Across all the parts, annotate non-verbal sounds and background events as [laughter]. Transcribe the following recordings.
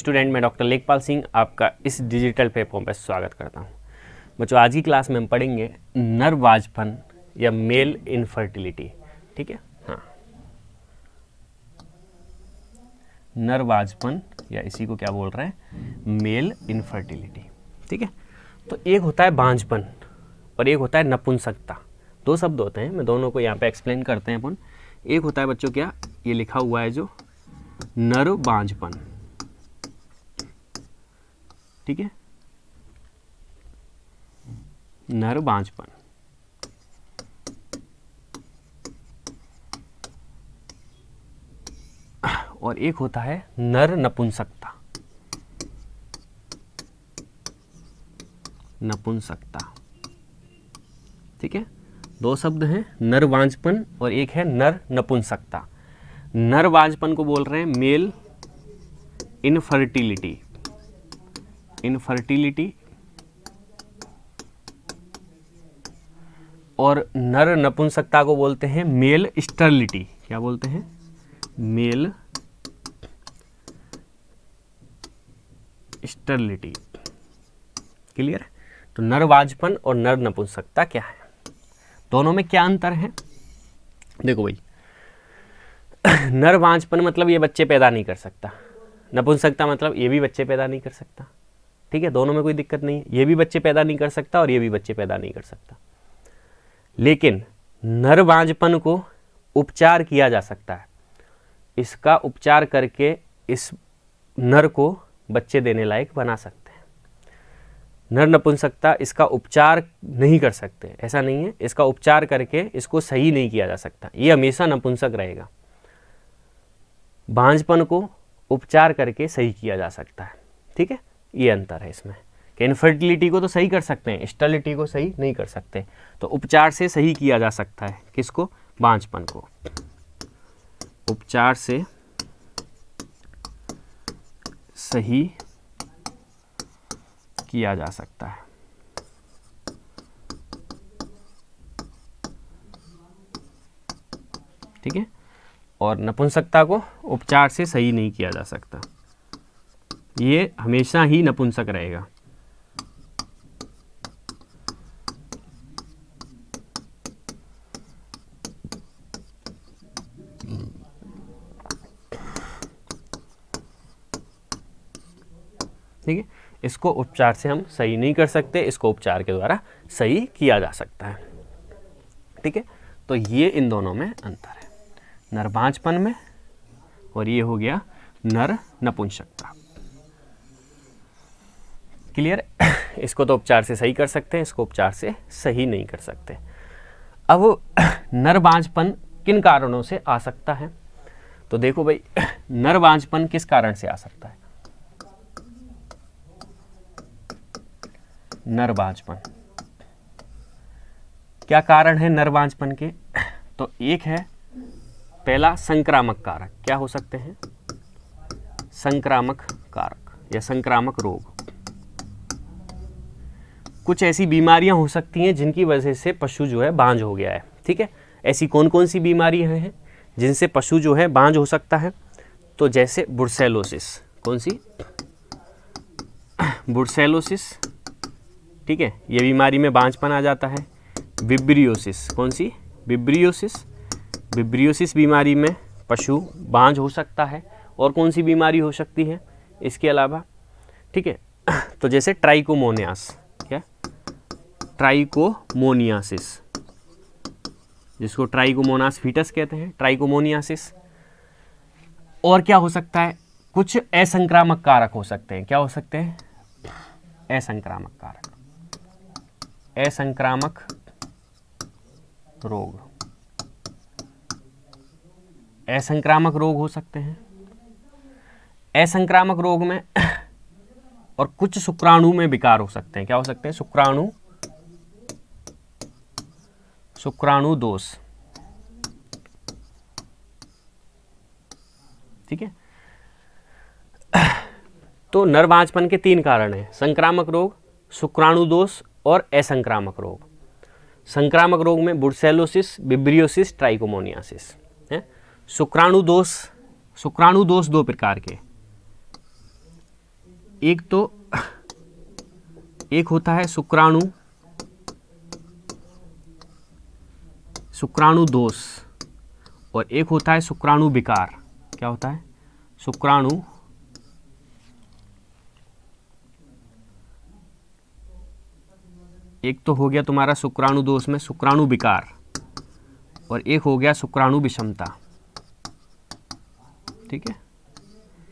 Student मैं doctor लेखपाल सिंह आपका इस डिजिटल प्लेटफॉर्म पर स्वागत करता हूँ बच्चों आज की क्लास में हम पढ़ेंगे नरवाजपन या मेल इनफर्टिलिटी ठीक है हाँ नरवाजपन या इसी को क्या बोल रहे हैं मेल इनफर्टिलिटी ठीक है तो एक होता है बांझपन और एक होता है नपुंसकता दो शब्द होते हैं मैं दोनों को यहाँ पे एक्सप्लेन करते हैं अपन एक होता है बच्चों क्या ये लिखा हुआ है जो नर बांझपन ठीक है नर बांझपन और एक होता है नर नपुंसकता नपुंसकता ठीक है दो शब्द हैं नर बांझपन और एक है नर नपुंसकता नर बांझपन को बोल रहे हैं मेल इनफर्टिलिटी इनफर्टिलिटी और नर नपुंसकता को बोलते हैं मेल स्टर्लिटी क्या बोलते हैं मेल स्टर्लिटी क्लियर तो नरवाजपन और नर नपुंसकता क्या है दोनों में क्या अंतर है देखो भाई [clears throat] नरवाजपन मतलब ये बच्चे पैदा नहीं कर सकता नपुंसकता मतलब ये भी बच्चे पैदा नहीं कर सकता ठीक है दोनों में कोई दिक्कत नहीं है ये भी बच्चे पैदा नहीं कर सकता और ये भी बच्चे पैदा नहीं कर सकता लेकिन नर बांझपन को उपचार किया जा सकता है इसका उपचार करके इस नर को बच्चे देने लायक बना सकते हैं नर नपुंसकता इसका उपचार नहीं कर सकते ऐसा नहीं है इसका उपचार करके इसको सही नहीं किया जा सकता ये हमेशा नपुंसक रहेगा बांझपन को उपचार करके सही किया जा सकता है ठीक है ये अंतर है इसमें कि इनफर्टिलिटी को तो सही कर सकते हैं स्टलिटी को सही नहीं कर सकते तो उपचार से सही किया जा सकता है किसको बांझपन को उपचार से सही किया जा सकता है ठीक है और नपुंसकता को उपचार से सही नहीं किया जा सकता ये हमेशा ही नपुंसक रहेगा ठीक है इसको उपचार से हम सही नहीं कर सकते इसको उपचार के द्वारा सही किया जा सकता है ठीक है तो ये इन दोनों में अंतर है नरबांझपन में और ये हो गया नर नपुंसकता क्लियर [coughs] इसको तो उपचार से सही कर सकते हैं इसको उपचार से सही नहीं कर सकते अब [coughs] नरबांझपन किन कारणों से आ सकता है तो देखो भाई [coughs] नरबांझपन किस कारण से आ सकता है नरबांझपन क्या कारण है नरबांझपन के तो एक है पहला संक्रामक कारक क्या हो सकते हैं संक्रामक कारक या संक्रामक रोग कुछ ऐसी बीमारियां हो सकती हैं जिनकी वजह से पशु जो है बांझ हो गया है ठीक है ऐसी कौन कौन सी बीमारियां हैं जिनसे पशु जो है बांझ हो सकता है तो जैसे बुरसेलोसिस कौन सी बुरसेलोसिस ठीक है ये बीमारी में बांझपन आ जाता है विब्रियोसिस कौन सी विब्रियोसिस विब्रियोसिस बीमारी में पशु बांझ हो सकता है और कौन सी बीमारी हो सकती है इसके अलावा ठीक है तो जैसे ट्राइकोमोनियास ट्राइकोमोनियासिस जिसको ट्राइकोमोनास फीटस कहते हैं ट्राइकोमोनियासिस और क्या हो सकता है कुछ असंक्रामक कारक हो सकते हैं क्या हो सकते हैं असंक्रामक कारक असंक्रामक रोग असंक्रामक रोग हो सकते हैं असंक्रामक रोग में [coughs] और कुछ शुक्राणु में विकार हो सकते हैं क्या हो सकते हैं शुक्राणु शुक्राणु दोष ठीक है तो नरवांचपन के तीन कारण हैं संक्रामक रोग शुक्राणु दोष और असंक्रामक रोग संक्रामक रोग में बुर्सेलोसिस बिब्रियोसिस ट्राइकोमोनियासिस है शुक्राणु दोष शुक्राणु दोष दो प्रकार के एक तो एक होता है शुक्राणु शुक्राणु दोष और एक होता है शुक्राणु विकार क्या होता है शुक्राणु एक तो हो गया तुम्हारा शुक्राणु दोष में शुक्राणु विकार और एक हो गया शुक्राणु विषमता ठीक है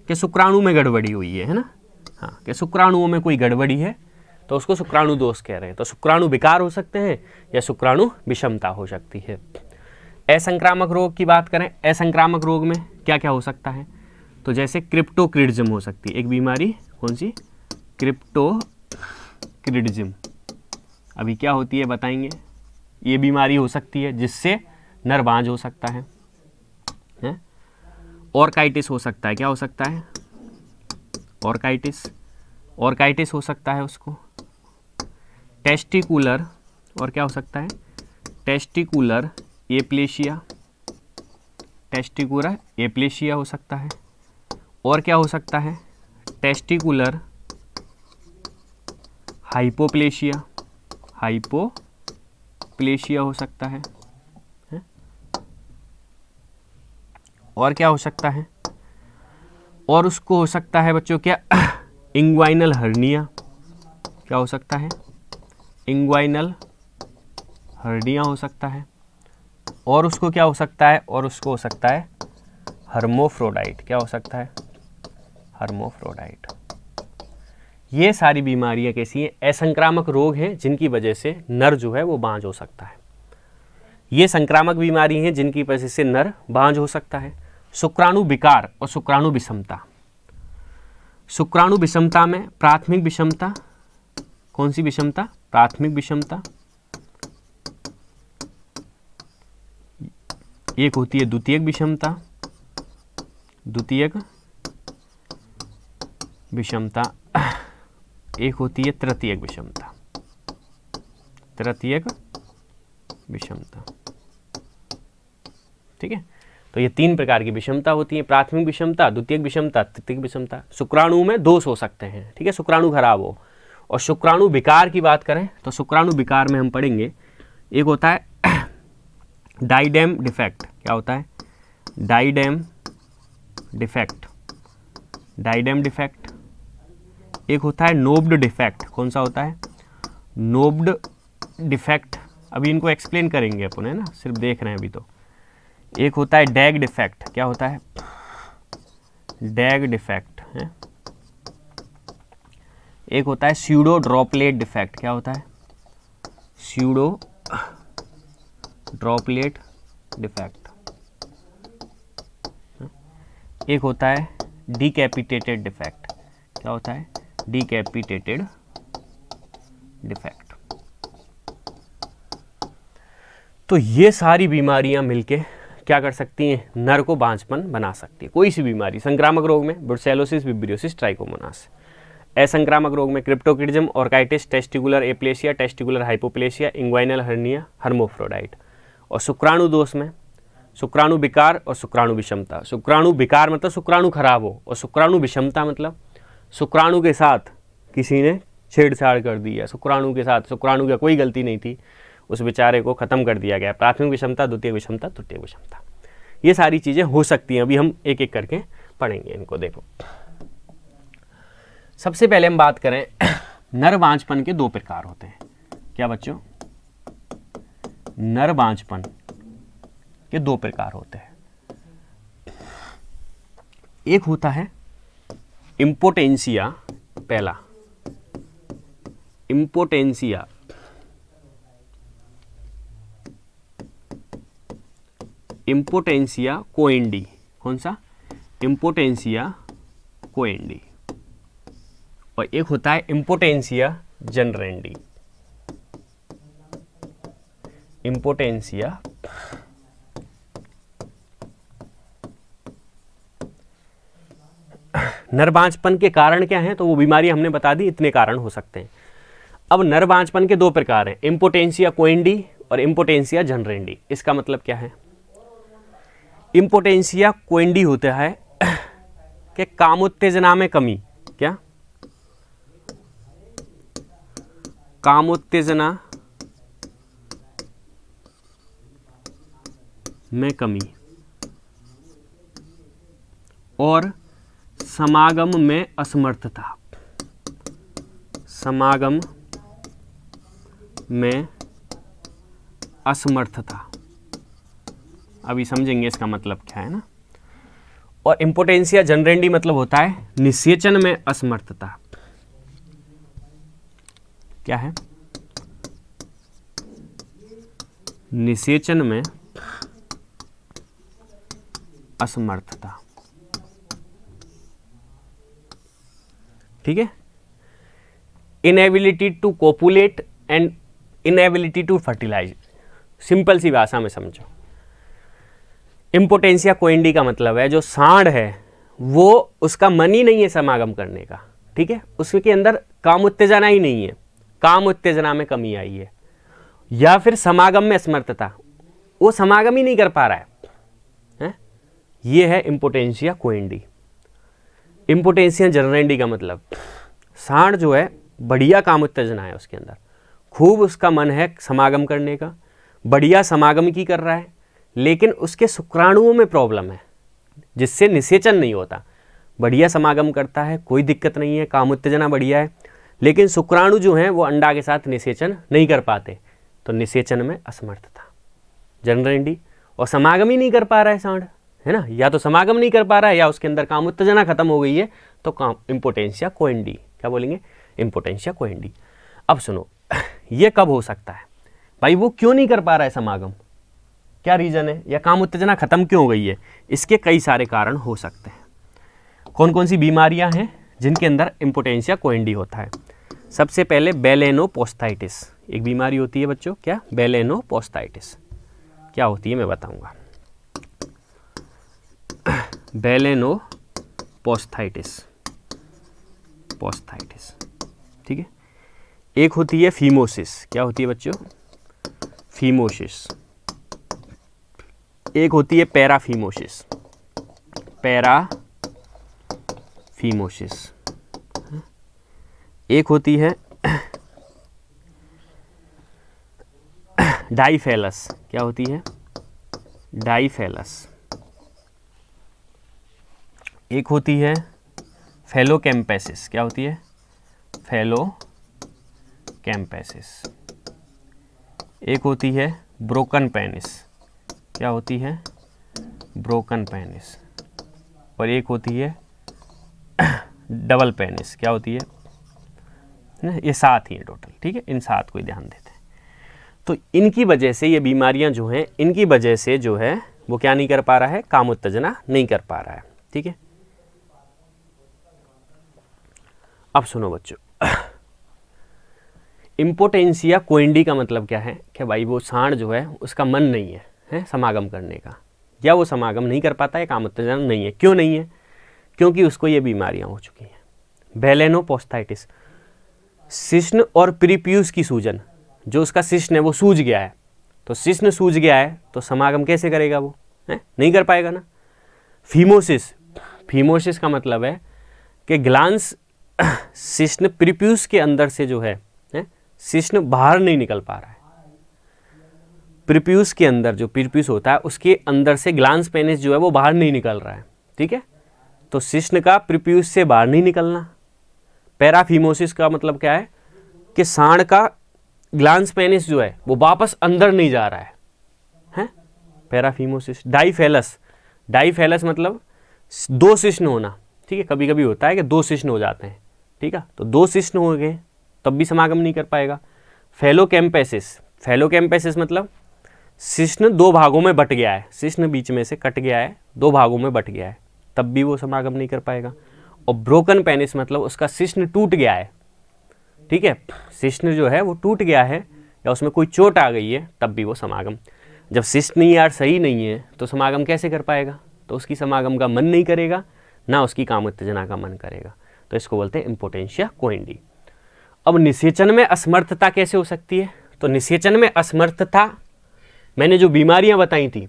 कि शुक्राणु में गड़बड़ी हुई है है ना हाँ कि शुक्राणुओं में कोई गड़बड़ी है तो उसको शुक्राणु दोष कह रहे हैं तो शुक्राणु विकार हो सकते हैं या शुक्राणु विषमता हो सकती है असंक्रामक रोग की बात करें असंक्रामक रोग में क्या क्या हो सकता है तो जैसे क्रिप्टोक्रिडजम हो सकती है एक बीमारी कौन सी क्रिप्टोक्रिडजम अभी क्या होती है बताएंगे ये बीमारी हो सकती है जिससे नरबाज हो सकता है, हैं ऑर्काइटिस हो सकता है क्या हो सकता है ऑर्काइटिस ऑर्काइटिस हो सकता है उसको टेस्टिकुलर और क्या हो सकता है टेस्टिकुलर एप्लेशिया टेस्टिकुलर एप्लेशिया हो सकता है और क्या हो सकता है टेस्टिकुलर हाइपोप्लेशिया हाइपोप्लेशिया हो सकता है, है? और क्या हो सकता है और उसको हो सकता है बच्चों क्या [coughs] इंग्वाइनल हर्निया क्या हो सकता है इंग्वाइनल हर्डिया हो सकता है और उसको क्या हो सकता है और उसको हो सकता है हर्मोफ्रोडाइट क्या हो सकता है हर्मोफ्रोडाइट ये सारी बीमारियां कैसी हैं असंक्रामक रोग हैं जिनकी वजह से नर जो है वो बांझ हो सकता है ये संक्रामक बीमारी हैं जिनकी वजह से नर बांझ हो सकता है शुक्राणु विकार और शुक्राणु विषमता शुक्राणु विषमता में प्राथमिक विषमता कौन सी विषमता प्राथमिक विषमता एक होती है द्वितीयक विषमता द्वितीयक विषमता एक होती है तृतीयक विषमता तृतीयक विषमता ठीक है तो ये तीन प्रकार की विषमता होती है प्राथमिक विषमता द्वितीयक विषमता तृतीयक विषमता शुक्राणु में दोष हो सकते हैं ठीक है शुक्राणु खराब हो और शुक्राणु विकार की बात करें तो शुक्राणु विकार में हम पढ़ेंगे एक होता है [clears throat] डाइडेम डिफेक्ट क्या होता है डाइडेम डिफेक्ट डाइडेम डिफेक्ट एक होता है नोब्ड डिफेक्ट कौन सा होता है नोब्ड डिफेक्ट अभी इनको एक्सप्लेन करेंगे अपन है ना सिर्फ देख रहे हैं अभी तो एक होता है डैग डिफेक्ट क्या होता है डैग डिफेक्ट एक होता है स्यूडो ड्रॉपलेट डिफेक्ट क्या होता है स्यूडो ड्रॉपलेट डिफेक्ट एक होता है डिकैपिटेटेड डिफेक्ट क्या होता है डिकैपिटेटेड डिफेक्ट तो ये सारी बीमारियां मिलके क्या कर सकती हैं नर को बांझपन बना सकती है कोई सी बीमारी संक्रामक रोग में ब्रुसेलोसिस विब्रियोसिस ट्राइकोमोनास असंक्रामक रोग में cryptorchidism orchitis testicular aplasia testicular hypoplasia inguinal hernia hermaphrodite और शुक्राणु दोष में शुक्राणु विकार और शुक्राणु विषमता शुक्राणु विकार मतलब शुक्राणु खराब हो और शुक्राणु विषमता मतलब शुक्राणु के साथ किसी ने छेड़छाड़ कर दी है शुक्राणु के साथ शुक्राणु का कोई गलती नहीं थी उस बेचारे को ख़त्म कर दिया गया प्राथमिक विषमता द्वितीय विषमता तृतीय विषमता ये सारी चीज़ें हो सकती हैं अभी हम एक एक करके पढ़ेंगे इनको देखो सबसे पहले हम बात करें बांझपन [clears throat] के दो प्रकार होते हैं क्या बच्चों नर बांझपन के दो प्रकार होते हैं एक होता है इम्पोटेंसिया पहला इम्पोटेंसिया इम्पोटेंसिया कोएंडी कौन सा इम्पोटेंसिया कोएंडी और एक होता है इम्पोटेंसिया जनरेंडी इम्पोटेंसिया नरबांचपन के कारण क्या हैं तो वो बीमारी हमने बता दी इतने कारण हो सकते हैं अब नरबांचपन के दो प्रकार हैं इम्पोटेंसिया कोइंडी और इम्पोटेंसिया जनरेंडी इसका मतलब क्या है इम्पोटेंसिया कोइंडी होता है कि कामोत्तेजना में कमी उत्तेजना में कमी और समागम में असमर्थता समागम में असमर्थता अभी समझेंगे इसका मतलब क्या है ना और इम्पोटेंसिया जनरेंडी मतलब होता है निषेचन में असमर्थता क्या है निषेचन में असमर्थता ठीक है inability to copulate and inability to fertilize simple सी भाषा में समझो इम्पोटेंसिया कोइंडी का मतलब है जो सांड है वो उसका मन ही नहीं है समागम करने का ठीक है उसके अंदर काम उत्तेजना ही नहीं है काम उत्तेजना में कमी आई है या फिर समागम में असमर्थता वो समागम ही नहीं कर पा रहा है, है? ये है इम्पोटेंशिया कोइंडी इम्पोटेंशिया जनरेंडी का मतलब सांड जो है बढ़िया काम उत्तेजना है उसके अंदर खूब उसका मन है समागम करने का बढ़िया समागम की कर रहा है लेकिन उसके शुक्राणुओं में प्रॉब्लम है जिससे निषेचन नहीं होता बढ़िया समागम करता है कोई दिक्कत नहीं है काम उत्तेजना बढ़िया है लेकिन शुक्राणु जो हैं वो अंडा के साथ निषेचन नहीं कर पाते तो निषेचन में असमर्थ था जनरल इंडी और समागम ही नहीं कर पा रहा है सांड है ना या तो समागम नहीं कर पा रहा है या उसके अंदर काम उत्तेजना खत्म हो गई है तो काम इम्पोटेंशिया कोइंडी क्या बोलेंगे इम्पोटेंशिया को अब सुनो [laughs] ये कब हो सकता है भाई वो क्यों नहीं कर पा रहा है समागम क्या रीज़न है या काम उत्तेजना खत्म क्यों हो गई है इसके कई सारे कारण हो सकते हैं कौन कौन सी बीमारियां हैं जिनके अंदर इम्पोटेंशिया कोइंडी होता है सबसे पहले पोस्थाइटिस एक बीमारी होती है बच्चों क्या पोस्थाइटिस क्या होती है मैं बताऊंगा पोस्थाइटिस पोस्थाइटिस ठीक है एक होती है फीमोसिस क्या होती है बच्चों फीमोसिस एक होती है पैराफीमोसिस पैरा फीमोशिस एक होती है डाइफेलस क्या होती है डाइफेलस एक होती है कैंपेसिस क्या होती है फेलो कैम्पेसिस एक होती है ब्रोकन पेनिस क्या होती है ब्रोकन पेनिस और एक होती है डबल पेनिस क्या होती है ना ये सात ही है टोटल ठीक है इन सात को ही ध्यान देते हैं तो इनकी वजह से ये बीमारियां जो हैं इनकी वजह से जो है वो क्या नहीं कर पा रहा है काम उत्तेजना नहीं कर पा रहा है ठीक है अब सुनो बच्चों [coughs] इम्पोटेंसिया कोइंडी का मतलब क्या है कि भाई वो सांड जो है उसका मन नहीं है, है समागम करने का या वो समागम नहीं कर पाता है काम उत्तेजना नहीं है क्यों नहीं है क्योंकि उसको ये बीमारियां हो चुकी हैं बेलेनोपोस्थाइटिस सिस्न और प्रीप्यूस की सूजन जो उसका सिस्न है वो सूज गया है तो सिस्न सूज गया है तो समागम कैसे करेगा वो है नहीं कर पाएगा ना फीमोसिस फीमोसिस का मतलब है कि ग्लांस [coughs] सिस्न प्रिप्यूस के अंदर से जो है, सिश्न सिस्न बाहर नहीं निकल पा रहा है प्रिप्यूस के अंदर जो प्रिप्यूस होता है उसके अंदर से ग्लांस पेनिस जो है वो बाहर नहीं निकल रहा है ठीक है तो शिश्न का प्रिप्यूस से बाहर नहीं निकलना पैराफीमोसिस का मतलब क्या है कि सांड का ग्लांस पेनिस जो है वो वापस अंदर नहीं जा रहा है हैं पैराफीमोसिस डाईफेलस डाईफेलस मतलब दो शिश्न होना ठीक है कभी कभी होता है कि दो शिश्न हो जाते हैं ठीक है तो दो शिश्न हो गए तब भी समागम नहीं कर पाएगा फेलो फेलो कैंपेसिस मतलब शिश्न दो भागों में बट गया है शिश्न बीच में से कट गया है दो भागों में बट गया है तब भी वो समागम नहीं कर पाएगा और ब्रोकन पेनिस मतलब उसका शिष्ण टूट गया है ठीक है शिष्ण जो है वो टूट गया है या उसमें कोई चोट आ गई है तब भी वो समागम जब नहीं यार सही नहीं है तो समागम कैसे कर पाएगा तो उसकी समागम का मन नहीं करेगा ना उसकी काम उत्तेजना का मन करेगा तो इसको बोलते हैं इम्पोटेंशिया कोइंडी अब निषेचन में असमर्थता कैसे हो सकती है तो निषेचन में असमर्थता मैंने जो बीमारियां बताई थी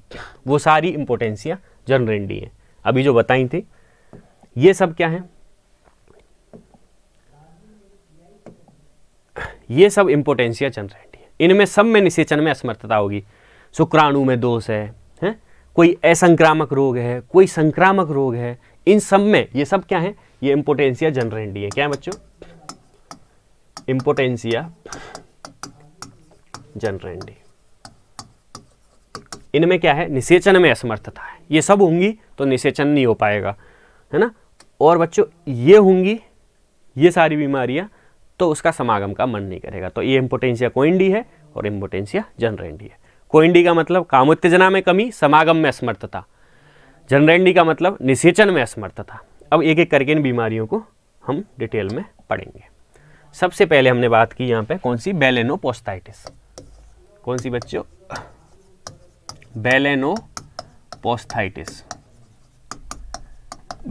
वो सारी इम्पोटेंसिया जनरेंडी है अभी जो बताई थी ये सब क्या है ये सब इंपोर्टेंसिया जनरेंट है इनमें सब में निषेचन में असमर्थता होगी शुक्राणु में दोष है हैं कोई असंक्रामक रोग है कोई संक्रामक रोग है इन सब में ये सब क्या है ये जनर जनरेंडी है क्या है बच्चों जनर जनरेंडी इनमें क्या है निषेचन में असमर्थता है ये सब होंगी तो निषेचन नहीं हो पाएगा है ना और बच्चों ये होंगी ये सारी बीमारियाँ तो उसका समागम का मन नहीं करेगा तो ये इम्पोटेंशिया कोइंडी है और इम्पोटेंशिया जनरेंडी है कोइंडी का मतलब कामोत्तेजना में कमी समागम में असमर्थता जनरेंडी का मतलब निषेचन में असमर्थता अब एक एक करके इन बीमारियों को हम डिटेल में पढ़ेंगे सबसे पहले हमने बात की यहाँ पे कौन सी बेलेनोपोस्टाइटिस पोस्टाइटिस कौन सी बच्चों बेलेनोपोस्थाइटिस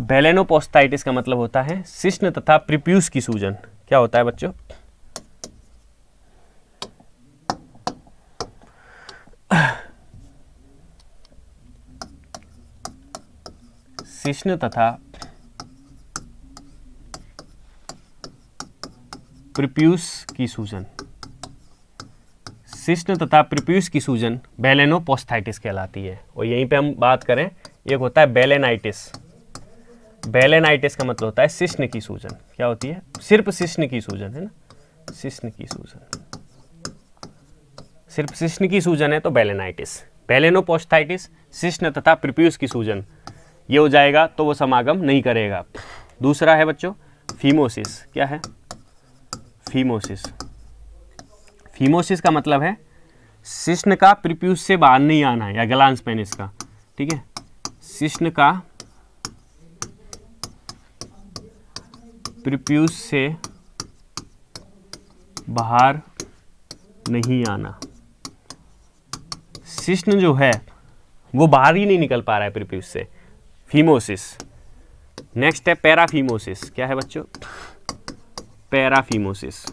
बेलेनोपोस्थाइटिस का मतलब होता है सिस्न तथा प्रिप्यूस की सूजन क्या होता है बच्चों सिस्न तथा प्रिप्यूस की सूजन सिस्ट तथा प्रिप्यूस की सूजन बेलेनोपोस्थाइटिस कहलाती है और यहीं पे हम बात करें एक होता है बेलेनाइटिस बेलेनाइटिस का मतलब होता है सिस्ट की सूजन क्या होती है सिर्फ सिस्ट की सूजन है ना सिस्ट की सूजन सिर्फ सिस्ट की सूजन है तो बेलेनाइटिस बेलेनोपोस्थाइटिस सिस्ट तथा प्रिप्यूस की सूजन ये हो जाएगा तो वो समागम नहीं करेगा दूसरा है बच्चों फीमोसिस क्या है फीमोसिस फीमोसिस का मतलब है शिश्न का प्रिप्यूस से बाहर नहीं आना या गलांस पेनिस का ठीक है शिश्न का प्रिप्यूस से बाहर नहीं आना शिश्न जो है वो बाहर ही नहीं निकल पा रहा है प्रिप्यूस से फीमोसिस नेक्स्ट है पैराफीमोसिस क्या है बच्चों पैराफीमोसिस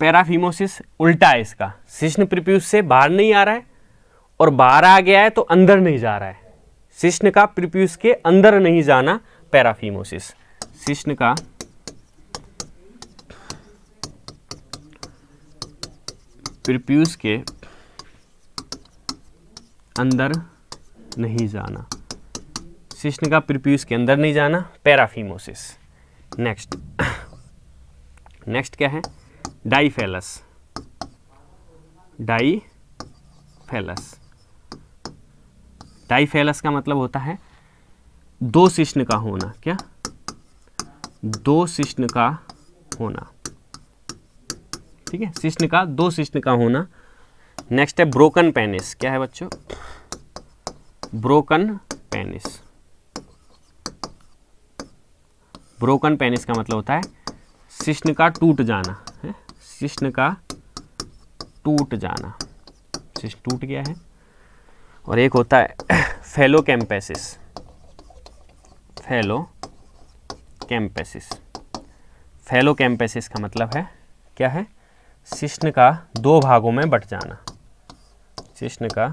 पैराफीमोसिस उल्टा है इसका शिश्न प्रिप्यूस से बाहर नहीं आ रहा है और बाहर आ गया है तो अंदर नहीं जा रहा है शिश्न का प्रिप्यूस के अंदर नहीं जाना पैराफीमोसिस शिश्न का प्रिप्यूस के अंदर नहीं जाना शिश्न का प्रिप्यूस के अंदर नहीं जाना पैराफीमोसिस नेक्स्ट [coughs] नेक्स्ट क्या है डाईफेलस डाईफेलस डाईफेलस का मतलब होता है दो शिष्ण का होना क्या दो शिष्ण का होना ठीक है शिष्ण का दो शिष्ण का होना नेक्स्ट है ब्रोकन पेनिस क्या है बच्चों ब्रोकन पेनिस ब्रोकन पेनिस का मतलब होता है शिष्ण का टूट जाना शिष्ण का टूट जाना शिष्ण टूट गया है और एक होता है [coughs] phallocampsis phallocampsis phallocampsis का मतलब है क्या है शिष्ण का दो भागों में बट जाना शिष्ण का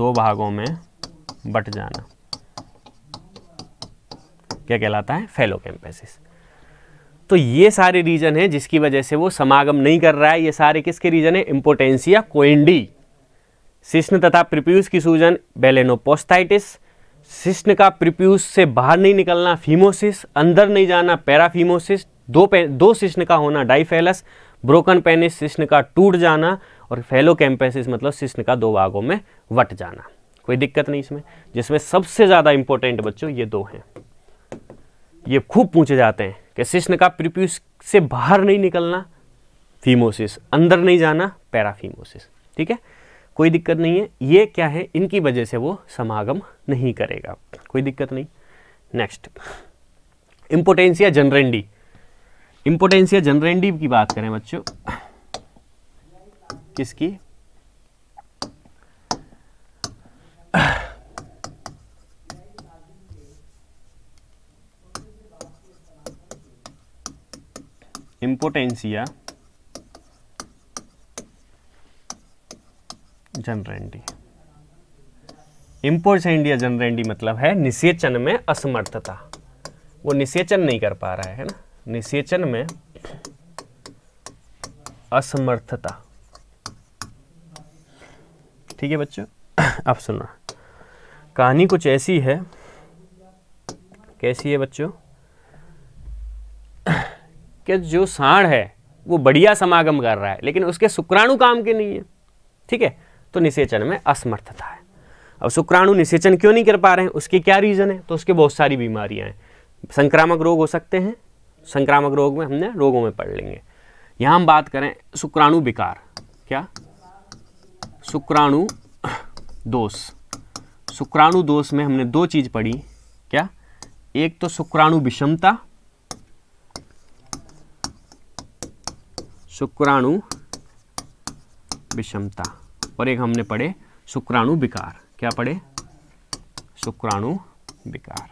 दो भागों में बट जाना क्या कहलाता है फेलो कैम्पेसिस तो ये सारे रीजन है जिसकी वजह से वो समागम नहीं कर रहा है ये सारे किसके रीजन है इम्पोटेंसिया कोइंडी शिश्न तथा प्रिप्यूस की सूजन बेलेनोपोस्टाइटिस शिश्न का प्रिप्यूस से बाहर नहीं निकलना फीमोसिस अंदर नहीं जाना पैराफीमोसिस दो पे, दो शिश्न का होना डाइफेलस ब्रोकन पेनिस शिश्न का टूट जाना और फेलो कैम्पेसिस मतलब शिश्न का दो भागों में वट जाना कोई दिक्कत नहीं इसमें जिसमें सबसे ज़्यादा इंपॉर्टेंट बच्चों ये दो हैं ये खूब पूछे जाते हैं कि शिश्न का प्रिप्यूस से बाहर नहीं निकलना फीमोसिस अंदर नहीं जाना पैराफीमोसिस ठीक है कोई दिक्कत नहीं है ये क्या है इनकी वजह से वो समागम नहीं करेगा कोई दिक्कत नहीं नेक्स्ट इम्पोटेंसिया जनरेंडी इम्पोटेंसिया जनरेंडी की बात करें बच्चों किसकी impotencia जनरेंडी इंपोर्ट इंडिया जनरेंडी मतलब है निषेचन में असमर्थता वो निषेचन नहीं कर पा रहा है ना निषेचन में असमर्थता ठीक है बच्चों अब [coughs] सुनो कहानी कुछ ऐसी है कैसी है बच्चों कि जो साढ़ है वो बढ़िया समागम कर रहा है लेकिन उसके शुक्राणु काम के नहीं है ठीक है तो निषेचन में असमर्थता है अब शुक्राणु निषेचन क्यों नहीं कर पा रहे हैं उसके क्या रीज़न है तो उसके बहुत सारी बीमारियाँ हैं संक्रामक रोग हो सकते हैं संक्रामक रोग में हमने रोगों में पढ़ लेंगे यहाँ हम बात करें शुक्राणु विकार क्या शुक्राणु दोष शुक्राणु दोष में हमने दो चीज़ पढ़ी क्या एक तो शुक्राणु विषमता शुक्राणु विषमता और एक हमने पढ़े शुक्राणु विकार क्या पढ़े शुक्राणु विकार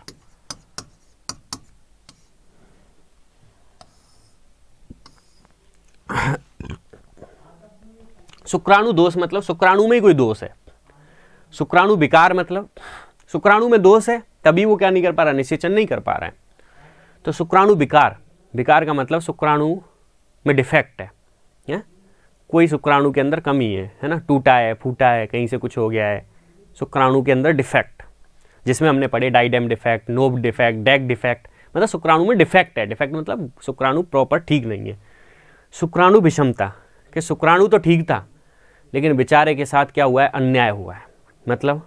शुक्राणु दोष मतलब शुक्राणु में ही कोई दोष है शुक्राणु विकार मतलब शुक्राणु में दोष है तभी वो क्या नहीं कर पा रहा निषेचन नहीं कर पा रहा है तो शुक्राणु विकार विकार का मतलब शुक्राणु में डिफेक्ट है कोई शुक्राणु के अंदर कमी है है ना टूटा है फूटा है कहीं से कुछ हो गया है शुक्राणु के अंदर डिफेक्ट जिसमें हमने पढ़े diadem defect knob defect dag defect मतलब शुक्राणु में डिफेक्ट है डिफेक्ट मतलब शुक्राणु प्रॉपर ठीक नहीं है शुक्राणु विषमता कि शुक्राणु तो ठीक था लेकिन बेचारे के साथ क्या हुआ है अन्याय हुआ है मतलब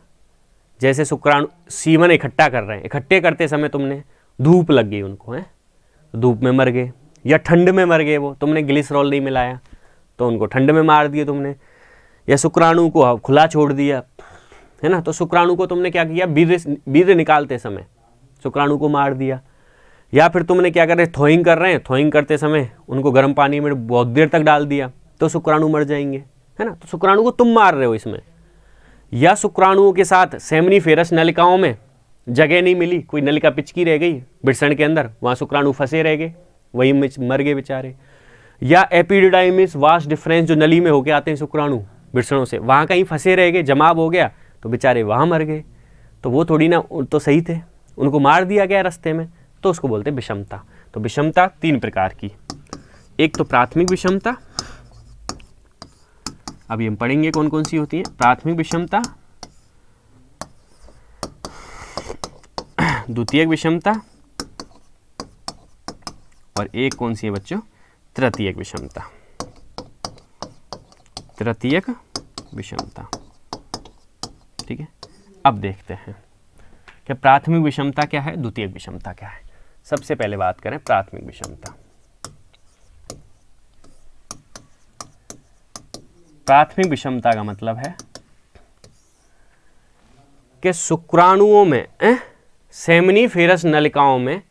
जैसे शुक्राणु सीवन इकट्ठा कर रहे हैं इकट्ठे करते समय तुमने धूप लग गई उनको हैं धूप में मर गए या ठंड में मर गए वो तुमने ग्लिसरॉल नहीं मिलाया तो उनको ठंड में मार दिए तुमने या शुक्राणु को खुला छोड़ दिया है ना तो शुक्राणु को तुमने क्या किया वीर वीर निकालते समय शुक्राणु को मार दिया या फिर तुमने क्या कर रहे थोइंग कर रहे हैं थोइंग करते समय उनको गर्म पानी में बहुत देर तक डाल दिया तो शुक्राणु मर जाएंगे है ना तो शुक्राणु को तुम मार रहे हो इसमें या शुक्राणुओं के साथ सेमनी फेरस नलिकाओं में जगह नहीं मिली कोई नलिका पिचकी रह गई बिरसण के अंदर वहाँ शुक्राणु फंसे रह गए वहीं मर गए बेचारे या एपीडिडाइमिस वास्ट डिफरेंस जो नली में होके आते हैं शुक्राणु बिरसणों से वहाँ कहीं फंसे रह गए जमाव हो गया तो बेचारे वहाँ मर गए तो वो थोड़ी ना तो सही थे उनको मार दिया गया रस्ते में तो उसको बोलते हैं विषमता तो विषमता तीन प्रकार की एक तो प्राथमिक विषमता अभी हम पढ़ेंगे कौन कौन सी होती है प्राथमिक विषमता द्वितीयक विषमता और एक कौन सी है बच्चों तृतीयक विषमता तृतीयक विषमता ठीक है अब देखते हैं कि प्राथमिक विषमता क्या है द्वितीयक विषमता क्या है सबसे पहले बात करें प्राथमिक विषमता प्राथमिक विषमता का मतलब है कि शुक्राणुओं में सेमनी फेरस नलिकाओं में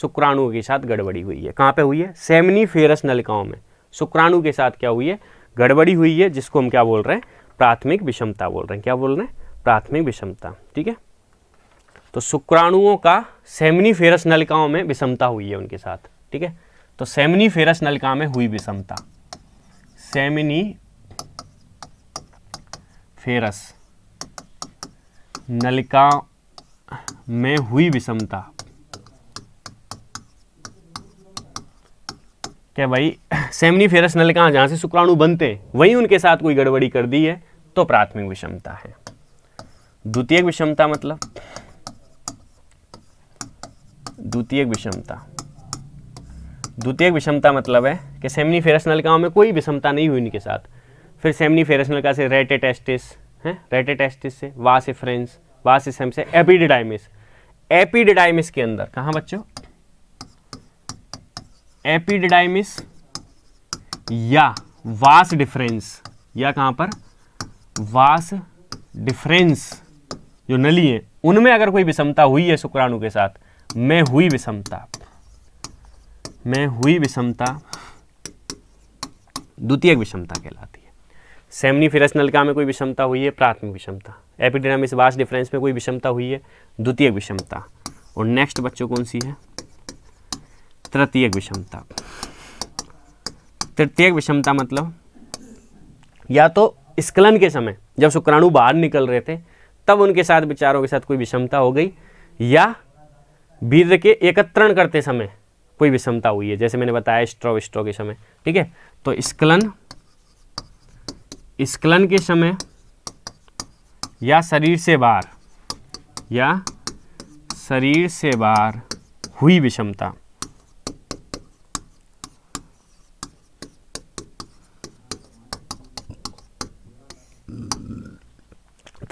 शुक्राणु के साथ गड़बड़ी हुई है कहाँ पे हुई है सेमनी फेरस नलिकाओं में शुक्राणु के साथ क्या हुई है गड़बड़ी हुई है जिसको हम क्या बोल रहे हैं प्राथमिक विषमता बोल रहे हैं क्या बोल रहे हैं प्राथमिक विषमता ठीक है तो शुक्राणुओं का सेमनी फेरस नलिकाओं में विषमता हुई है उनके साथ ठीक है तो सेमनी फेरस नलिका में हुई विषमता सेमनी फेरस नलिका में हुई विषमता क्या भाई सेमनी फेरस कहाँ जहाँ से शुक्राणु बनते हैं वहीं उनके साथ कोई गड़बड़ी कर दी है तो प्राथमिक विषमता है द्वितीय विषमता मतलब द्वितीय विषमता द्वितीय विषमता मतलब है कि सेमनी फेरस नलिकाओं में कोई विषमता नहीं हुई इनके साथ फिर सेमनी फेरस नलिका से रेटे टेस्टिस हैं रेटे टेस्टिस से वा से से एपिडिडाइमिस एपिडिडाइमिस के अंदर कहाँ बच्चों एपिडाइमिस या वास डिफरेंस या कहां पर वास डिफरेंस जो नली है उनमें अगर कोई विषमता हुई है शुक्राणु के साथ में हुई विषमता में हुई विषमता द्वितीय विषमता कहलाती है सेमनी फिरस नलिका में कोई विषमता हुई है प्राथमिक विषमता एपिडिनामिस वास डिफरेंस में कोई विषमता हुई है द्वितीय विषमता और नेक्स्ट बच्चों कौन सी है तृतीय विषमता तृतीय विषमता मतलब या तो स्कलन के समय जब शुक्राणु बाहर निकल रहे थे तब उनके साथ विचारों के साथ कोई विषमता हो गई या वीर के एकत्रण करते समय कोई विषमता हुई है जैसे मैंने बताया स्ट्रो स्ट्रो के समय ठीक है तो स्कलन स्कलन के समय या शरीर से बाहर या शरीर से बाहर हुई विषमता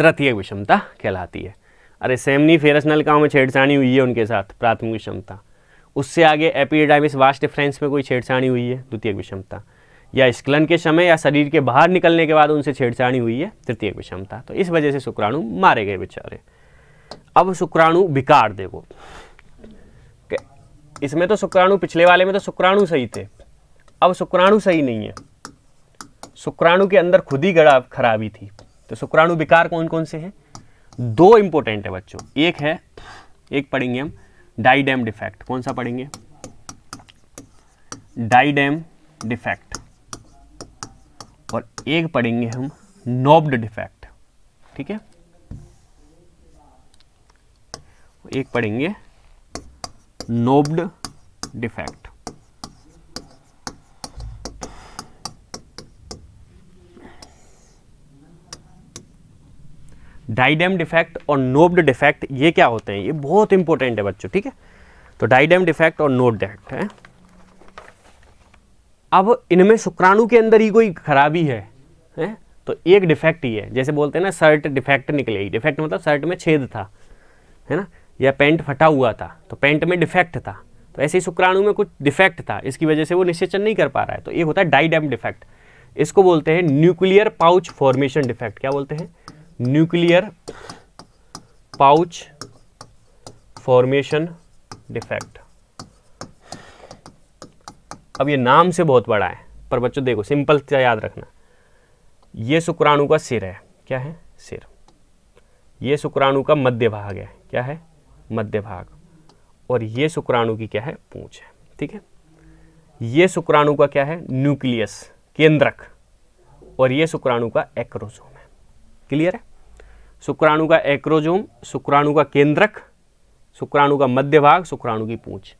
तृतीय विषमता कहलाती है अरे सेमनी फेरस नलकाओं में छेड़छाड़ी हुई है उनके साथ प्राथमिक विषमता उससे आगे एपीडाइमिस वास्ट डिफरेंस में कोई छेड़छाड़ी हुई है द्वितीय विषमता या स्कलन के समय या शरीर के बाहर निकलने के बाद उनसे छेड़छाड़ी हुई है तृतीय विषमता तो इस वजह से शुक्राणु मारे गए बेचारे अब शुक्राणु विकार देखो इसमें तो शुक्राणु पिछले वाले में तो शुक्राणु सही थे अब शुक्राणु सही नहीं है शुक्राणु के अंदर खुद ही खराबी थी तो शुक्राणु विकार कौन कौन से हैं दो इंपॉर्टेंट है बच्चों एक है एक पढ़ेंगे हम डाइडेम डिफेक्ट कौन सा पढ़ेंगे डाइडेम डिफेक्ट और एक पढ़ेंगे हम नोब्ड डिफेक्ट ठीक है एक पढ़ेंगे नोब्ड डिफेक्ट डाइडेम डिफेक्ट और नोब्ड डिफेक्ट ये क्या होते हैं ये बहुत इंपॉर्टेंट है बच्चों ठीक है तो डाइडेम डिफेक्ट और नोब डिफेक्ट है अब इनमें शुक्राणु के अंदर ही कोई खराबी है, है? तो एक डिफेक्ट ही है जैसे बोलते हैं ना शर्ट डिफेक्ट निकलेगी डिफेक्ट मतलब शर्ट में छेद था है ना या पेंट फटा हुआ था तो पेंट में डिफेक्ट था तो ऐसे ही शुक्राणु में कुछ डिफेक्ट था इसकी वजह से वो निश्चेचन नहीं कर पा रहा है तो ये होता है डाइडेम डिफेक्ट इसको बोलते हैं न्यूक्लियर पाउच फॉर्मेशन डिफेक्ट क्या बोलते हैं न्यूक्लियर पाउच फॉर्मेशन डिफेक्ट अब ये नाम से बहुत बड़ा है पर बच्चों देखो सिंपल क्या याद रखना ये शुक्राणु का सिर है क्या है सिर ये शुक्राणु का मध्य भाग है क्या है मध्य भाग और ये शुक्राणु की क्या है पूंछ है ठीक है ये शुक्राणु का क्या है न्यूक्लियस केंद्रक और ये शुक्राणु का एक्रोसोम है क्लियर है शुक्राणु का एक्रोजोम शुक्राणु का केंद्रक शुक्राणु का मध्य भाग शुक्राणु की पूंछ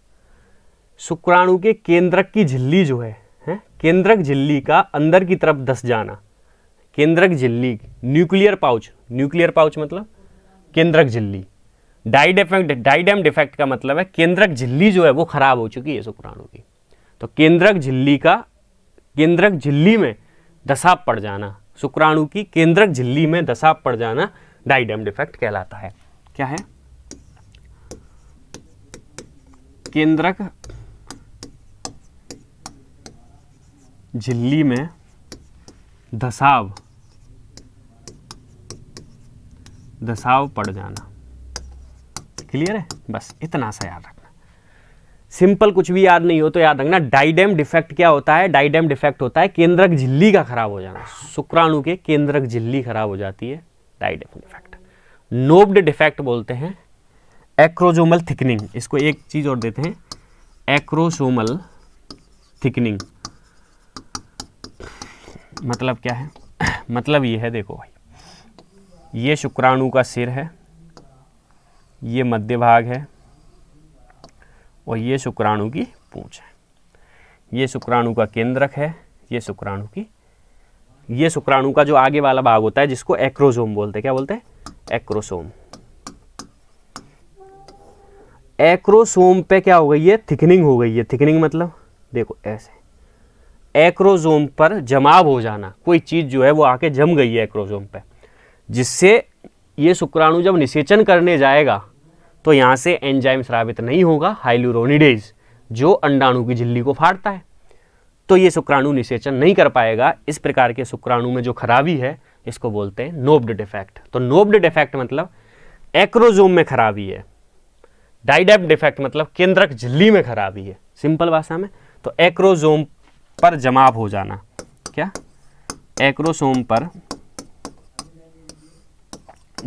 शुक्राणु के केंद्रक की झिल्ली जो है, है केंद्रक झिल्ली का अंदर की तरफ धस जाना केंद्रक झिल्ली न्यूक्लियर पाउच न्यूक्लियर पाउच मतलब केंद्रक झिल्ली डिफेक्ट डाइडेम डिफेक्ट का मतलब है केंद्रक झिल्ली जो है वो खराब हो चुकी है शुक्राणु की तो केंद्रक झिल्ली का केंद्रक झिल्ली में दशा पड़ जाना शुक्राणु की केंद्रक झिल्ली में दशा पड़ जाना डाइडम डिफेक्ट कहलाता है क्या है केंद्रक झिल्ली में धसाव दसाव पड़ जाना क्लियर है बस इतना सा याद रखना सिंपल कुछ भी याद नहीं हो तो याद रखना डाइडेम डिफेक्ट क्या होता है डाइडेम डिफेक्ट होता है केंद्रक झिल्ली का खराब हो जाना शुक्राणु के केंद्रक झिल्ली खराब हो जाती है साइड इफेक्ट नोब्ड डिफेक्ट बोलते हैं एक्रोजोमल थिकनिंग इसको एक चीज़ और देते हैं एक्रोसोमल थिकनिंग मतलब क्या है [coughs] मतलब ये है देखो भाई ये शुक्राणु का सिर है ये मध्य भाग है और ये शुक्राणु की पूंछ है ये शुक्राणु का केंद्रक है ये शुक्राणु की ये शुक्राणु का जो आगे वाला भाग होता है जिसको एक्रोसोम बोलते हैं क्या बोलते हैं एक्रोसोम एक्रोसोम पे क्या हो गई है थिकनिंग हो गई है थिकनिंग मतलब देखो ऐसे एक्रोसोम पर जमाव हो जाना कोई चीज़ जो है वो आके जम गई है एक्रोसोम पे जिससे ये शुक्राणु जब निषेचन करने जाएगा तो यहां से एंजाइम स्रावित नहीं होगा हाइलूरोनिडेज जो अंडाणु की झिल्ली को फाड़ता है तो ये शुक्राणु निषेचन नहीं कर पाएगा इस प्रकार के शुक्राणु में जो खराबी है इसको बोलते हैं नोब्ड डिफेक्ट तो नोब्ड डिफेक्ट मतलब एक्रोजोम में खराबी है डाइडेप डिफेक्ट मतलब केंद्रक झिल्ली में खराबी है सिंपल भाषा में तो एक्रोजोम पर जमाव हो जाना क्या एक्रोसोम पर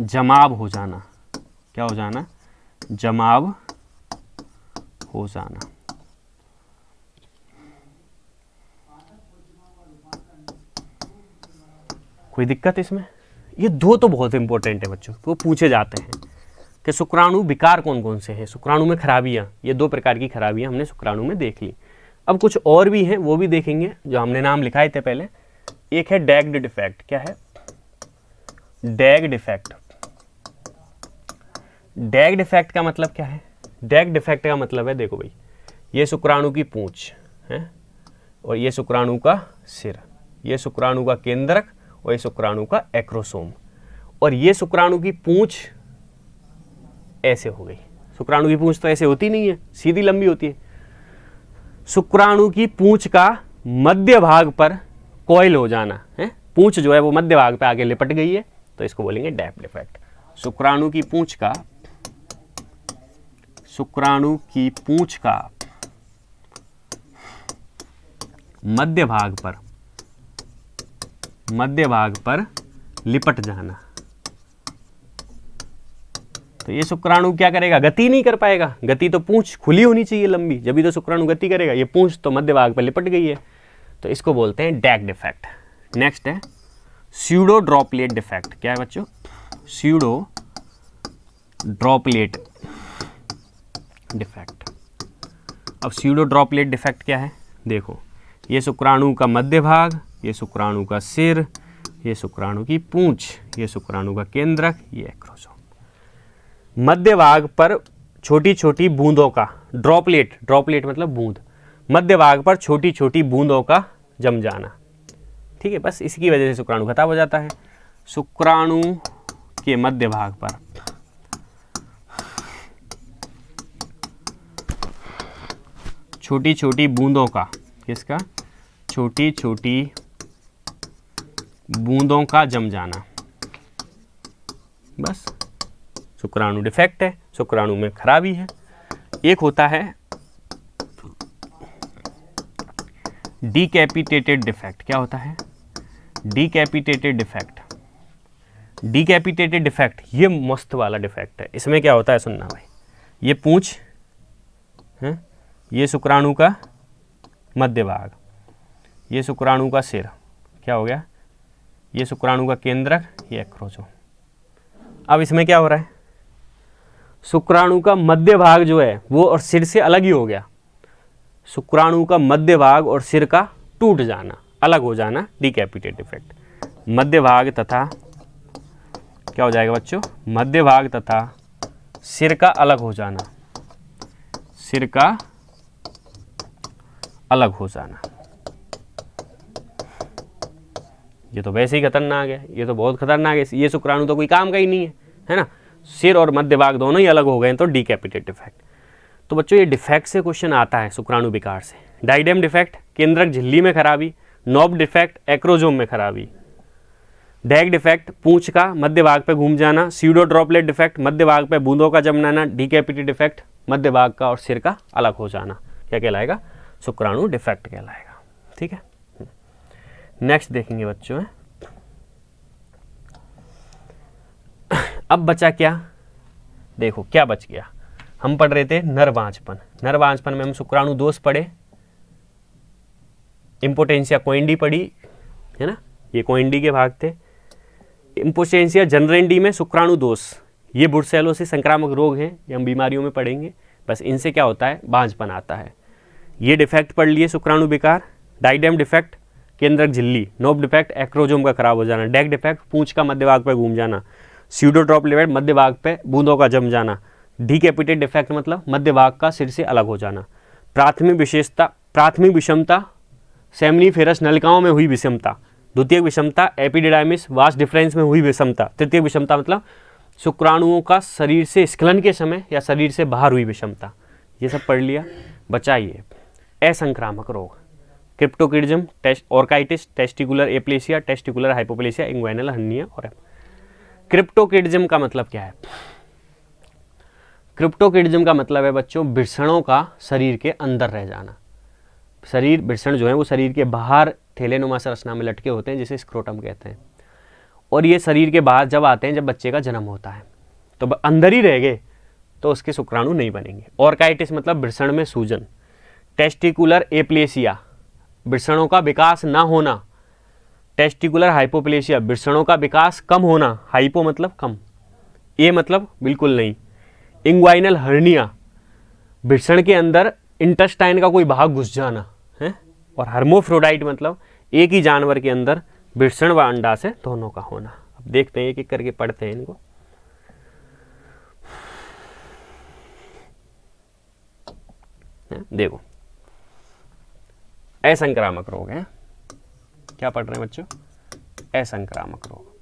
जमाव हो जाना क्या हो जाना जमाव हो जाना कोई दिक्कत इसमें ये दो तो बहुत इंपॉर्टेंट है बच्चों वो पूछे जाते हैं कि शुक्राणु विकार कौन कौन से हैं शुक्राणु में खराबियाँ ये दो प्रकार की खराबियाँ हमने शुक्राणु में देख ली अब कुछ और भी हैं वो भी देखेंगे जो हमने नाम लिखाए थे पहले एक है डैग्ड डिफेक्ट क्या है डैग डिफेक्ट डैग डिफेक्ट का मतलब क्या है डैग डिफेक्ट का मतलब है देखो भाई ये शुक्राणु की पूंछ है और ये शुक्राणु का सिर ये शुक्राणु का केंद्रक और ये शुक्राणु का एक्रोसोम और ये शुक्राणु की पूंछ ऐसे हो गई शुक्राणु की पूंछ तो ऐसे होती नहीं है सीधी लंबी होती है शुक्राणु की पूंछ का मध्य भाग पर कॉयल हो जाना है पूंछ जो है वो मध्य भाग पे आगे लिपट गई है तो इसको बोलेंगे डैप डिफेक्ट शुक्राणु की पूंछ का शुक्राणु की पूंछ का मध्य भाग पर मध्य भाग पर लिपट जाना तो ये शुक्राणु क्या करेगा गति नहीं कर पाएगा गति तो पूंछ खुली होनी चाहिए लंबी जब भी तो शुक्राणु गति करेगा ये पूंछ तो मध्य भाग पर लिपट गई है तो इसको बोलते हैं डैक डिफेक्ट नेक्स्ट है स्यूडो ड्रॉपलेट डिफेक्ट क्या है बच्चों स्यूडो ड्रॉपलेट डिफेक्ट अब स्यूडो ड्रॉपलेट डिफेक्ट क्या है देखो ये शुक्राणु का मध्य भाग ये शुक्राणु का सिर ये शुक्राणु की पूंछ ये शुक्राणु का केंद्रक ये एक्रोसोम मध्य भाग पर छोटी छोटी बूंदों का ड्रॉपलेट ड्रॉपलेट मतलब बूंद मध्य भाग पर छोटी छोटी बूंदों का जम जाना ठीक है बस इसकी वजह से शुक्राणु खत्म हो जाता है शुक्राणु के मध्य भाग पर छोटी छोटी बूंदों का किसका छोटी छोटी बूंदों का जम जाना बस शुक्राणु डिफेक्ट है शुक्राणु में खराबी है एक होता है डीकैपिटेटेड डिफेक्ट क्या होता है डीकैपिटेटेड डिफेक्ट डिकैपिटेटेड डिफेक्ट ये मस्त वाला डिफेक्ट है इसमें क्या होता है सुनना भाई ये पूछ है ये शुक्राणु का मध्य भाग ये शुक्राणु का सिर क्या हो गया ये शुक्राणु का केंद्रक ये एक्रोजो अब इसमें क्या हो रहा है शुक्राणु का मध्य भाग जो है वो और सिर से अलग ही हो गया शुक्राणु का मध्य भाग और सिर का टूट जाना अलग हो जाना डिकैपिटेट इफेक्ट मध्य भाग तथा क्या हो जाएगा बच्चों मध्य भाग तथा सिर का अलग हो जाना सिर का अलग हो जाना ये तो वैसे ही खतरनाक है ये तो बहुत खतरनाक है ये शुक्राणु तो कोई काम का ही नहीं है है ना सिर और मध्य भाग दोनों ही अलग हो गए तो डीकैपिटेड डिफेक्ट तो बच्चों ये डिफेक्ट से क्वेश्चन आता है शुक्राणु विकार से डाइडेम डिफेक्ट केंद्रक झिल्ली में खराबी नॉब डिफेक्ट एक्रोजोम में खराबी डैग डिफेक्ट पूंछ का मध्य भाग पे घूम जाना सीडो ड्रॉपलेट डिफेक्ट मध्य भाग पे बूंदों का जमनाना डीकेपिटी डिफेक्ट मध्य भाग का और सिर का अलग हो जाना क्या कहलाएगा शुक्राणु डिफेक्ट कहलाएगा ठीक है नेक्स्ट देखेंगे बच्चों अब बचा क्या देखो क्या बच गया हम पढ़ रहे थे नरवांचपन नरवांचपन में हम शुक्राणु दोष पढ़े इम्पोटेंसिया कोइंडी पढ़ी है ना ये कोइंडी के भाग थे इम्पोटेंसिया जनरेंडी में शुक्राणु दोष ये बुढ़सेलों से संक्रामक रोग हैं ये हम बीमारियों में पढ़ेंगे बस इनसे क्या होता है बांझपन आता है ये डिफेक्ट पढ़ लिए शुक्राणु विकार डाइडेम डिफेक्ट केंद्रक झिल्ली नोब डिफेक्ट एक्रोजोम का खराब हो जाना डेक डिफेक्ट पूंछ का मध्य भाग पर घूम जाना सीडोट्रॉपलेट मध्य भाग पर बूंदों का जम जाना डीकेपिटेड डिफेक्ट मतलब मध्य भाग का सिर से अलग हो जाना प्राथमिक विशेषता प्राथमिक विषमता सेमनी फेरस नलिकाओं में हुई विषमता द्वितीय विषमता एपिडिडाइमिस वास डिफरेंस में हुई विषमता तृतीय विषमता मतलब शुक्राणुओं का शरीर से स्खलन के समय या शरीर से बाहर हुई विषमता ये सब पढ़ लिया बचाइए असंक्रामक रोग cryptorchidism test orchitis testicular aplasia testicular hypoplasia inguinal hernia और क्रिप्टोक्रिडिज्म का मतलब क्या है क्रिप्टोक्रिडिज्म का मतलब है बच्चों भिषणों का शरीर के अंदर रह जाना शरीर भिषण जो है वो शरीर के बाहर थैले नुमा संरचना में लटके होते हैं जिसे स्क्रोटम कहते हैं और ये शरीर के बाहर जब आते हैं जब बच्चे का जन्म होता है तो अंदर ही रह गए तो उसके शुक्राणु नहीं बनेंगे ऑर्काइटिस मतलब भिषण में सूजन टेस्टिकुलर एप्लेसिया वृषणों का विकास ना होना टेस्टिकुलर हाइपोप्लेशिया वृषणों का विकास कम होना हाइपो मतलब कम ये मतलब बिल्कुल नहीं इंग्वाइनल हर्निया भिषण के अंदर इंटेस्टाइन का कोई भाग घुस जाना है और हर्मोफ्रोडाइट मतलब एक ही जानवर के अंदर भिषण व अंडा से दोनों का होना अब देखते हैं एक एक करके पढ़ते हैं इनको देखो असंक्रामक रोग है क्या पढ़ रहे हैं बच्चों असंक्रामक रोग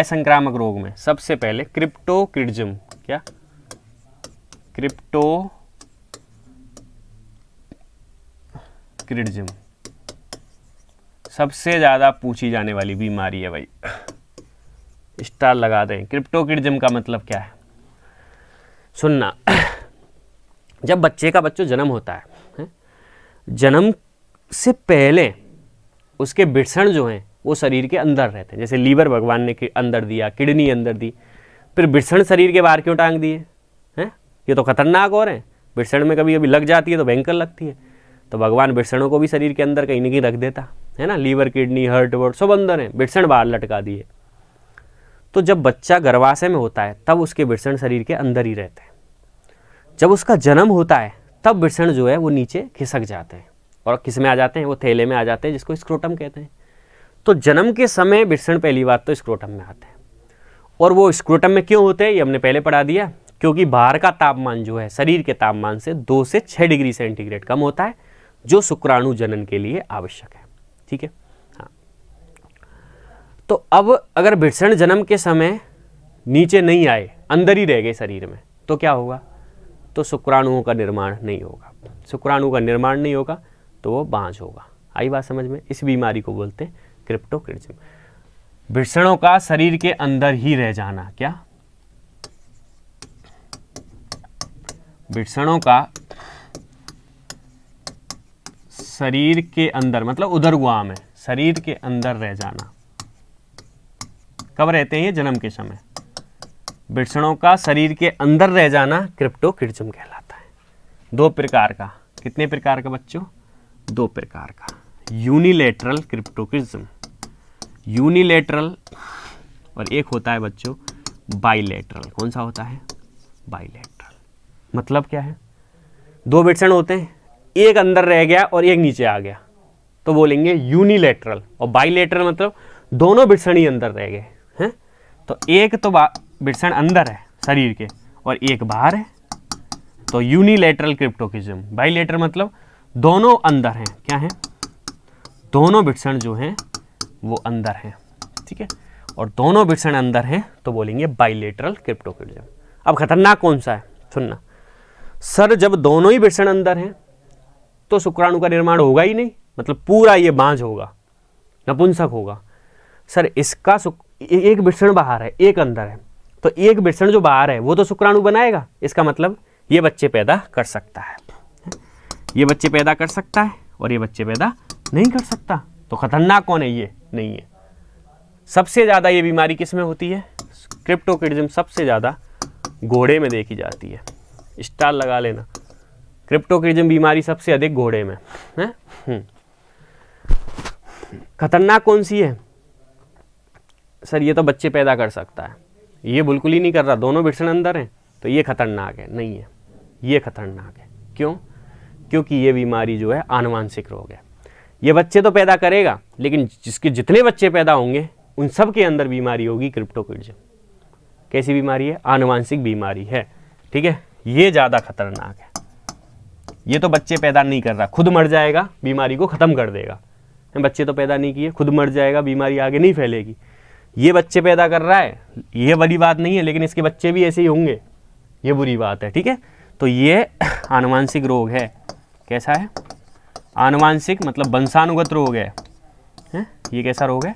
असंक्रामक रोग में सबसे पहले क्रिप्टोक्रिडजम क्या क्रिप्टो क्रिडजम सबसे ज़्यादा पूछी जाने वाली बीमारी है भाई स्टार लगा दें क्रिप्टोक्रिडजम का मतलब क्या है सुनना जब बच्चे का बच्चों जन्म होता है, जन्म से पहले उसके बिटसण जो हैं वो शरीर के अंदर रहते हैं जैसे लीवर भगवान ने अंदर दिया किडनी अंदर दी फिर बिटसण शरीर के बाहर क्यों टांग दिए हैं ये तो खतरनाक और हैं बिटसण में कभी कभी लग जाती है तो भयंकर लगती है तो भगवान बिटसणों को भी शरीर के अंदर कहीं ना कहीं रख देता है ना लीवर किडनी हर्ट वर्ट सब अंदर हैं बिटसण बाहर लटका दिए तो जब बच्चा गर्भाशय में होता है तब उसके वृषण शरीर के अंदर ही रहते हैं जब उसका जन्म होता है तब वृषण जो है वो नीचे खिसक जाते हैं और किस में आ जाते हैं वो थैले में आ जाते हैं जिसको स्क्रोटम कहते हैं तो जन्म के समय वृषण पहली बार तो स्क्रोटम में आते हैं और वो स्क्रोटम में क्यों होते हैं ये हमने पहले पढ़ा दिया क्योंकि बाहर का तापमान जो है शरीर के तापमान से दो से छः डिग्री सेंटीग्रेड कम होता है जो शुक्राणु जनन के लिए आवश्यक है ठीक है तो अब अगर भिक्षण जन्म के समय नीचे नहीं आए अंदर ही रह गए शरीर में तो क्या होगा तो शुक्राणुओं का निर्माण नहीं होगा शुक्राणु का निर्माण नहीं होगा तो वो बांझ होगा आई बात समझ में इस बीमारी को बोलते हैं क्रिप्टोक्रिज्म भीषणों का शरीर के अंदर ही रह जाना क्या भीषणों का शरीर के अंदर मतलब उधर गुआम है शरीर के अंदर रह जाना कब रहते हैं ये जन्म के समय बिछड़ों का शरीर के अंदर रह जाना क्रिप्टो कहलाता है दो प्रकार का कितने प्रकार का बच्चों दो प्रकार का यूनिलेटरल क्रिप्टोकिज्म यूनिलेटरल और एक होता है बच्चों बाइलेटरल कौन सा होता है बाइलेटरल मतलब क्या है दो वृक्षण होते हैं एक अंदर रह गया और एक नीचे आ गया तो बोलेंगे यूनिलेटरल और बाइलेटरल मतलब दोनों वृक्षण ही अंदर रह गए तो एक तो बिट्सन अंदर है शरीर के और एक बाहर है तो यूनिलेटरल क्रिप्टोकिज्म बाइलेटर मतलब दोनों अंदर हैं क्या हैं दोनों बिट्सन जो हैं वो अंदर हैं ठीक है और दोनों बिट्सन अंदर हैं तो बोलेंगे बाइलेटरल क्रिप्टोकिज्म अब खतरनाक कौन सा है सुनना सर जब दोनों ही बिट्सन अंदर हैं तो शुक्राणु का निर्माण होगा ही नहीं मतलब पूरा ये बांझ होगा नपुंसक होगा सर इसका एक विषण बाहर है एक अंदर है तो एक विषण जो बाहर है वो तो शुक्राणु बनाएगा इसका मतलब ये बच्चे पैदा कर सकता है ये बच्चे पैदा कर सकता है और ये बच्चे पैदा नहीं कर सकता तो खतरनाक कौन है ये नहीं है सबसे ज़्यादा ये बीमारी किस में होती है क्रिप्टोकिडिज्म सबसे ज़्यादा घोड़े में देखी जाती है स्टार लगा लेना क्रिप्टोकिडिज्म बीमारी सबसे अधिक घोड़े में है हम्म। खतरनाक कौन सी है सर ये तो बच्चे पैदा कर सकता है ये बिल्कुल ही नहीं कर रहा दोनों बिट्सन अंदर हैं तो ये खतरनाक है नहीं है ये खतरनाक है क्यों क्योंकि ये बीमारी जो है आनुवांशिक रोग है ये बच्चे तो पैदा करेगा लेकिन जिसके जितने बच्चे पैदा होंगे उन सब के अंदर बीमारी होगी क्रिप्टोकिड्स कैसी बीमारी है आनुवांशिक बीमारी है ठीक है ये ज़्यादा खतरनाक है ये तो बच्चे पैदा नहीं कर रहा खुद मर जाएगा बीमारी को ख़त्म कर देगा बच्चे तो पैदा नहीं किए खुद मर जाएगा बीमारी आगे नहीं फैलेगी ये बच्चे पैदा कर रहा है ये बड़ी बात नहीं है लेकिन इसके बच्चे भी ऐसे ही होंगे ये बुरी बात है ठीक है तो ये [coughs] आनुवंशिक रोग है कैसा है आनुवंशिक मतलब वंशानुगत रोग है है ये कैसा रोग है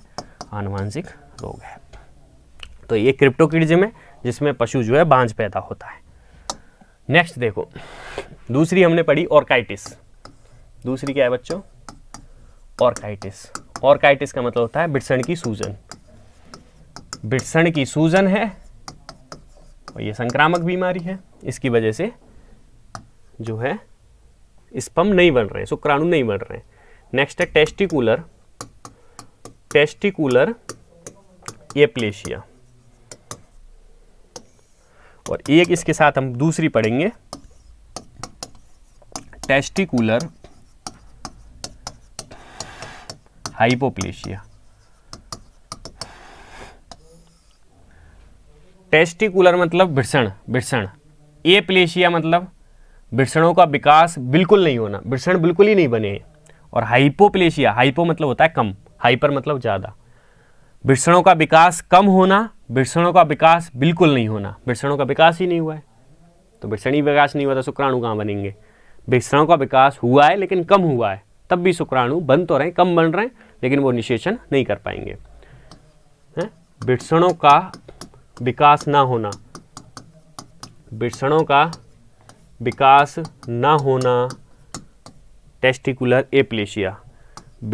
आनुवंशिक रोग है तो ये क्रिप्टोकिडिज्म है जिसमें पशु जो है बांझ पैदा होता है नेक्स्ट देखो दूसरी हमने पढ़ी ऑर्काइटिस दूसरी क्या है बच्चों ऑर्काइटिस ऑर्काइटिस का मतलब होता है बिटसन की सूजन बिटसण की सूजन है और ये संक्रामक बीमारी है इसकी वजह से जो है स्पम नहीं बन रहे शुक्राणु नहीं बन रहे नेक्स्ट है टेस्टिकुलर टेस्टिकुलर एप्लेशिया और एक इसके साथ हम दूसरी पढ़ेंगे टेस्टिकुलर हाइपोप्लेशिया टेस्टिकुलर मतलब भिड़सण भिड़सण ए प्लेशिया मतलब भिड़सणों का विकास बिल्कुल नहीं होना भिड़सण बिल्कुल ही नहीं बने और हाइपोप्लेशिया हाइपो मतलब होता है कम हाइपर मतलब ज़्यादा भिड़सणों का विकास कम होना भिड़सणों का विकास बिल्कुल नहीं होना भिड़सणों का विकास ही नहीं हुआ है तो भिड़सण ही विकास नहीं हुआ था शुक्राणु कहाँ बनेंगे भिड़सणों का विकास हुआ है लेकिन कम हुआ है तब भी शुक्राणु बन तो रहे कम बन रहे हैं लेकिन वो निषेचन नहीं कर पाएंगे भिड़सणों का विकास ना होना विषणों का विकास ना होना टेस्टिकुलर एप्लेशिया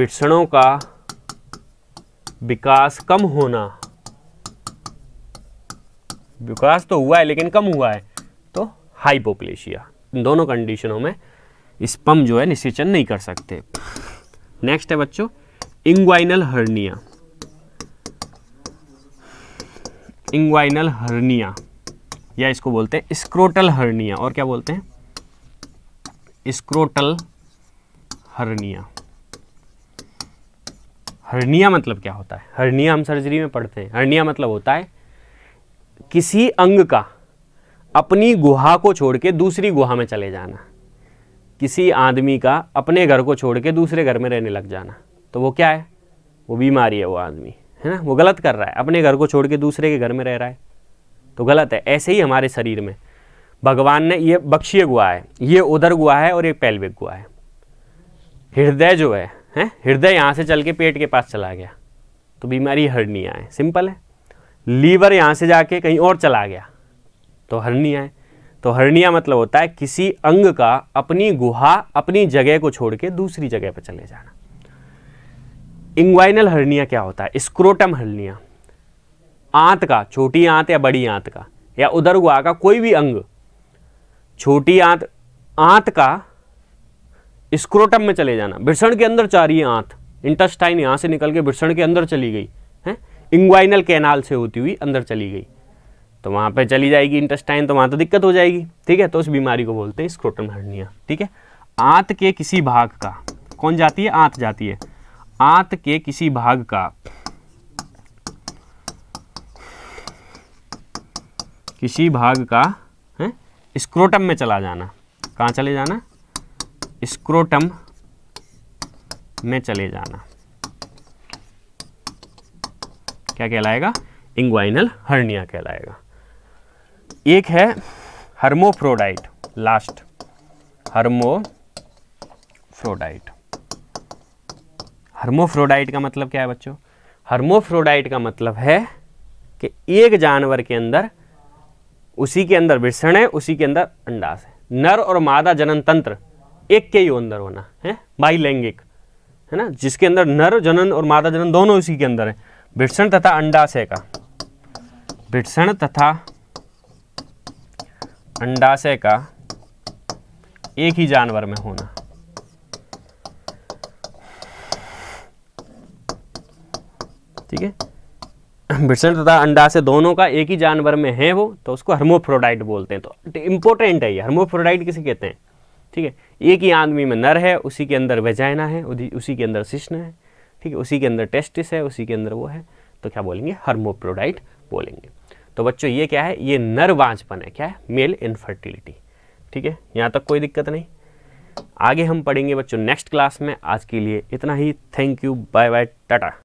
विषणों का विकास कम होना विकास तो हुआ है लेकिन कम हुआ है तो हाइपोप्लेशिया इन दोनों कंडीशनों में स्पम जो है निषेचन नहीं कर सकते नेक्स्ट है बच्चों इंग्वाइनल हर्निया इंग्वाइनल हर्निया या इसको बोलते हैं स्क्रोटल हर्निया और क्या बोलते हैं स्क्रोटल हर्निया हर्निया मतलब क्या होता है हर्निया हम सर्जरी में पढ़ते हैं हर्निया मतलब होता है किसी अंग का अपनी गुहा को छोड़ के दूसरी गुहा में चले जाना किसी आदमी का अपने घर को छोड़ के दूसरे घर में रहने लग जाना तो वो क्या है वो बीमारी है वो आदमी है ना वो गलत कर रहा है अपने घर को छोड़ के दूसरे के घर में रह रहा है तो गलत है ऐसे ही हमारे शरीर में भगवान ने ये बक्षीय गुआ है ये उधर गुआ है और ये पैल्विक गुआ है हृदय जो है हैं हृदय यहाँ से चल के पेट के पास चला गया तो बीमारी हरनिया है सिंपल है लीवर यहाँ से जाके कहीं और चला गया तो हरनिया है तो हरनिया मतलब होता है किसी अंग का अपनी गुहा अपनी जगह को छोड़ के दूसरी जगह पर चले जाना इंग्वाइनल हर्निया क्या होता है स्क्रोटम हर्निया आंत का छोटी आंत या बड़ी आंत का या उधर गुआ का कोई भी अंग छोटी आंत आंत का स्क्रोटम में चले जाना भिषण के अंदर चाह रही है आंत इंटस्टाइन यहां से निकल के भिषण के अंदर चली गई है इंग्वाइनल कैनाल से होती हुई अंदर चली गई तो वहां पे चली जाएगी इंटस्टाइन तो वहां तो दिक्कत हो जाएगी ठीक है तो उस बीमारी को बोलते हैं स्क्रोटम हर्निया ठीक है आंत के किसी भाग का कौन जाती है आंत जाती है आंत के किसी भाग का किसी भाग का है स्क्रोटम में चला जाना कहाँ चले जाना स्क्रोटम में चले जाना क्या कहलाएगा इंग्वाइनल हर्निया कहलाएगा एक है हर्मोफ्रोडाइट लास्ट हर्मोफ्रोडाइट हर्मोफ्रोडाइट का मतलब क्या है बच्चों हर्मोफ्रोडाइट का मतलब है कि एक जानवर के अंदर उसी के अंदर विषण है उसी के अंदर अंडास है नर और मादा जनन तंत्र एक के ही अंदर होना है बाइलैंगिक है ना जिसके अंदर नर जनन और मादा जनन दोनों उसी के अंदर है विषण तथा अंडाशय का विषण तथा अंडाशय का एक ही जानवर में होना ठीक है विषण तथा अंडाशय दोनों का एक ही जानवर में है वो तो उसको हर्मोफ्रोडाइट बोलते हैं तो इम्पोर्टेंट है ये हर्मोफ्रोडाइट किसे कहते हैं ठीक है एक ही आदमी में नर है उसी के अंदर वेजाइना है उसी के अंदर शिश्न है ठीक है उसी के अंदर टेस्टिस है उसी के अंदर वो है तो क्या बोलेंगे हर्मोप्रोडाइट बोलेंगे तो बच्चों ये क्या है ये नरवांझपन है क्या है मेल इनफर्टिलिटी ठीक है यहाँ तक कोई दिक्कत नहीं आगे हम पढ़ेंगे बच्चों नेक्स्ट क्लास में आज के लिए इतना ही thank you bye bye Tata